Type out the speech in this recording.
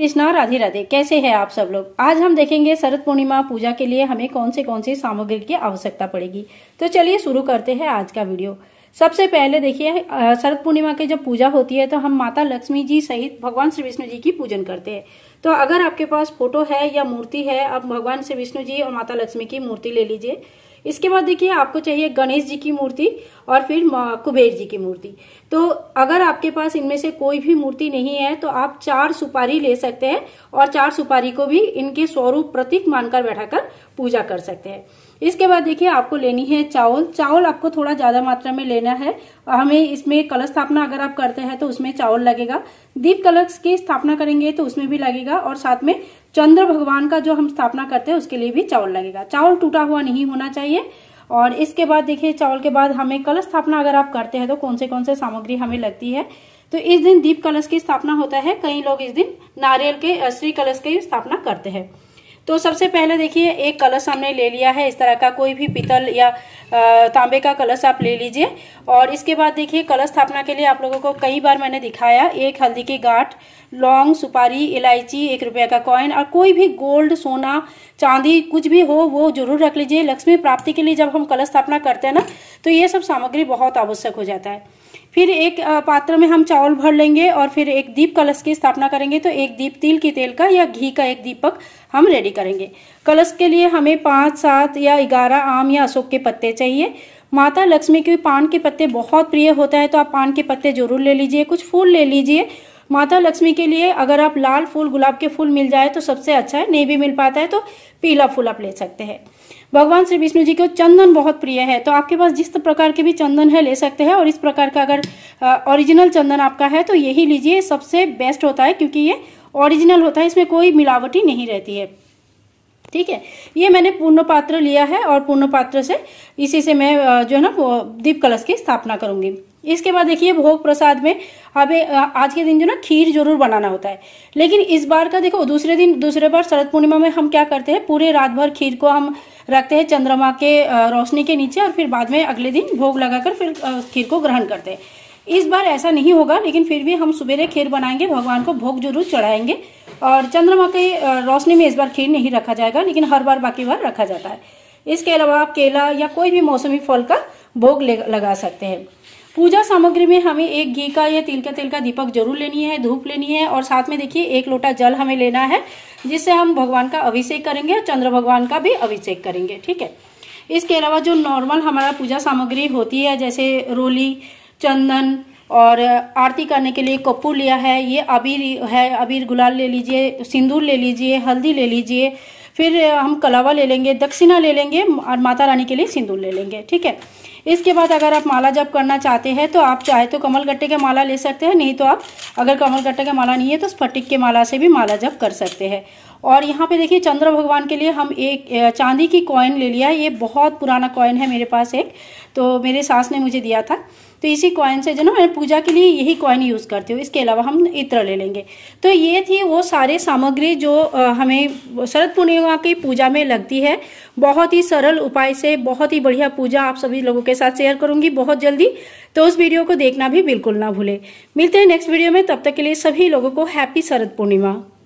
कृष्णा राधे राधे कैसे हैं आप सब लोग आज हम देखेंगे शरद पूर्णिमा पूजा के लिए हमें कौन से कौन से सामग्री की आवश्यकता पड़ेगी तो चलिए शुरू करते हैं आज का वीडियो सबसे पहले देखिए शरद पूर्णिमा की जब पूजा होती है तो हम माता लक्ष्मी जी सहित भगवान श्री विष्णु जी की पूजन करते हैं तो अगर आपके पास फोटो है या मूर्ति है आप भगवान श्री विष्णु जी और माता लक्ष्मी की मूर्ति ले लीजिए इसके बाद देखिए आपको चाहिए गणेश जी की मूर्ति और फिर कुबेर जी की मूर्ति तो अगर आपके पास इनमें से कोई भी मूर्ति नहीं है तो आप चार सुपारी ले सकते हैं और चार सुपारी को भी इनके स्वरूप प्रतीक मानकर बैठाकर पूजा कर सकते हैं इसके बाद देखिए आपको लेनी है चावल चावल आपको थोड़ा ज्यादा मात्रा में लेना है हमें इसमें कलश स्थापना अगर आप करते हैं तो उसमें चावल लगेगा दीप कलश की स्थापना करेंगे तो उसमें भी लगेगा और साथ में चंद्र भगवान का जो हम स्थापना करते हैं उसके लिए भी चावल लगेगा चावल टूटा हुआ नहीं होना चाहिए और इसके बाद देखिए चावल के बाद हमें कलश स्थापना अगर आप करते हैं तो कौन से कौन से सामग्री हमें लगती है तो इस दिन दीप कलश की स्थापना होता है कई लोग इस दिन नारियल के श्री कलश की स्थापना करते हैं तो सबसे पहले देखिए एक कलश हमने ले लिया है इस तरह का कोई भी पीतल या तांबे का कलश आप ले लीजिए और इसके बाद देखिए कलश स्थापना के लिए आप लोगों को कई बार मैंने दिखाया एक हल्दी की गांठ लौंग सुपारी इलायची एक रुपये का कॉइन और कोई भी गोल्ड सोना चांदी कुछ भी हो वो जरूर रख लीजिए लक्ष्मी प्राप्ति के लिए जब हम कलश स्थापना करते हैं ना तो ये सब सामग्री बहुत आवश्यक हो जाता है फिर एक पात्र में हम चावल भर लेंगे और फिर एक दीप कलश की स्थापना करेंगे तो एक दीप तिल के तेल का या घी का एक दीपक हम रेडी करेंगे कलश के लिए हमें पाँच सात या ग्यारह आम या अशोक के पत्ते चाहिए माता लक्ष्मी के पान के पत्ते बहुत प्रिय होता है तो आप पान के पत्ते जरूर ले लीजिए कुछ फूल ले लीजिए माता लक्ष्मी के लिए अगर आप लाल फूल गुलाब के फूल मिल जाए तो सबसे अच्छा है नहीं भी मिल पाता है तो पीला फूल आप ले सकते हैं भगवान श्री विष्णु जी को चंदन बहुत प्रिय है तो आपके पास जिस प्रकार के भी चंदन है ले सकते हैं और इस प्रकार का अगर ओरिजिनल चंदन आपका है तो यही लीजिए सबसे बेस्ट होता है क्योंकि ये ओरिजिनल होता है इसमें कोई मिलावटी नहीं रहती है ठीक है ये मैंने पूर्ण पात्र लिया है और पूर्ण पात्र से इसी से मैं जो है ना दीप कलश की स्थापना करूंगी इसके बाद देखिए भोग प्रसाद में अब आज के दिन जो ना खीर जरूर बनाना होता है लेकिन इस बार का देखो दूसरे दिन दूसरे बार शरद पूर्णिमा में हम क्या करते हैं पूरे रात भर खीर को हम रखते हैं चंद्रमा के रोशनी के नीचे और फिर बाद में अगले दिन भोग लगाकर फिर खीर को ग्रहण करते हैं इस बार ऐसा नहीं होगा लेकिन फिर भी हम सवेरे खीर बनाएंगे भगवान को भोग जरूर चढ़ाएंगे और चंद्रमा की रोशनी में इस बार खीर नहीं रखा जाएगा लेकिन हर बार बाकी बार रखा जाता है इसके अलावा आप केला या कोई भी मौसमी फल का भोग लगा सकते हैं पूजा सामग्री में हमें एक घी का या तिल का तेल का दीपक जरूर लेनी है धूप लेनी है और साथ में देखिए एक लोटा जल हमें लेना है जिससे हम भगवान का अभिषेक करेंगे और चंद्र भगवान का भी अभिषेक करेंगे ठीक है इसके अलावा जो नॉर्मल हमारा पूजा सामग्री होती है जैसे रोली चंदन और आरती करने के लिए कपूर लिया है ये अबीर है अबीर गुलाल ले लीजिए सिंदूर ले लीजिए हल्दी ले लीजिए फिर हम कलावा ले लेंगे दक्षिणा ले लेंगे और माता रानी के लिए सिंदूर ले लेंगे ठीक है इसके बाद अगर आप माला जब करना चाहते हैं तो आप चाहे तो कमल गट्टे के माला ले सकते हैं नहीं तो आप अगर कमल कट्टा का माला नहीं है तो स्फटिक के माला से भी माला जप कर सकते हैं और यहाँ पे देखिए चंद्र भगवान के लिए हम एक चांदी की कॉइन ले लिया ये बहुत पुराना कॉइन है मेरे पास एक तो मेरे सास ने मुझे दिया था तो इसी कॉइन से जो ना मैं पूजा के लिए यही कॉइन यूज़ करती हूँ इसके अलावा हम इत्र ले लेंगे तो ये थी वो सारे सामग्री जो हमें शरद पूर्णिमा की पूजा में लगती है बहुत ही सरल उपाय से बहुत ही बढ़िया पूजा आप सभी लोगों के साथ शेयर करूँगी बहुत जल्दी तो उस वीडियो को देखना भी बिल्कुल ना भूले मिलते हैं नेक्स्ट वीडियो में तब तक के लिए सभी लोगों को हैप्पी शरद पूर्णिमा